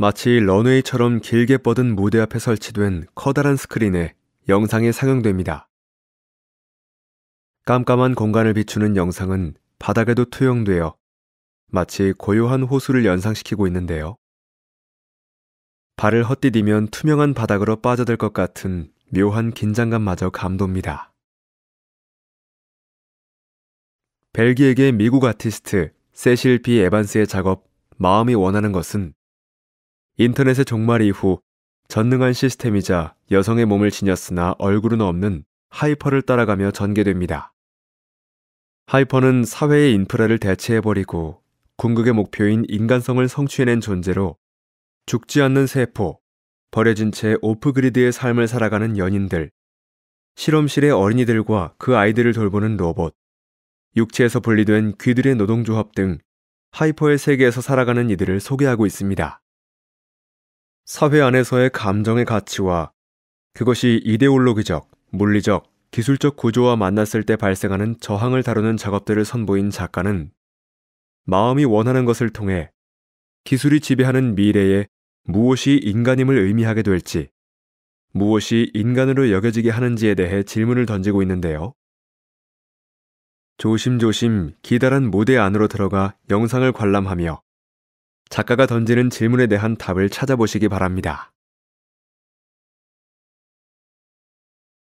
마치 런웨이처럼 길게 뻗은 무대 앞에 설치된 커다란 스크린에 영상이 상영됩니다. 깜깜한 공간을 비추는 영상은 바닥에도 투영되어 마치 고요한 호수를 연상시키고 있는데요. 발을 헛디디면 투명한 바닥으로 빠져들 것 같은 묘한 긴장감마저 감돕니다. 벨기에계 미국 아티스트 세실 비 에반스의 작업 마음이 원하는 것은 인터넷의 종말 이후 전능한 시스템이자 여성의 몸을 지녔으나 얼굴은 없는 하이퍼를 따라가며 전개됩니다. 하이퍼는 사회의 인프라를 대체해버리고 궁극의 목표인 인간성을 성취해낸 존재로 죽지 않는 세포, 버려진 채 오프그리드의 삶을 살아가는 연인들, 실험실의 어린이들과 그 아이들을 돌보는 로봇, 육체에서 분리된 귀들의 노동조합 등 하이퍼의 세계에서 살아가는 이들을 소개하고 있습니다. 사회 안에서의 감정의 가치와 그것이 이데올로기적, 물리적, 기술적 구조와 만났을 때 발생하는 저항을 다루는 작업들을 선보인 작가는 마음이 원하는 것을 통해 기술이 지배하는 미래에 무엇이 인간임을 의미하게 될지, 무엇이 인간으로 여겨지게 하는지에 대해 질문을 던지고 있는데요. 조심조심 기다란 무대 안으로 들어가 영상을 관람하며 작가가 던지는 질문에 대한 답을 찾아보시기 바랍니다.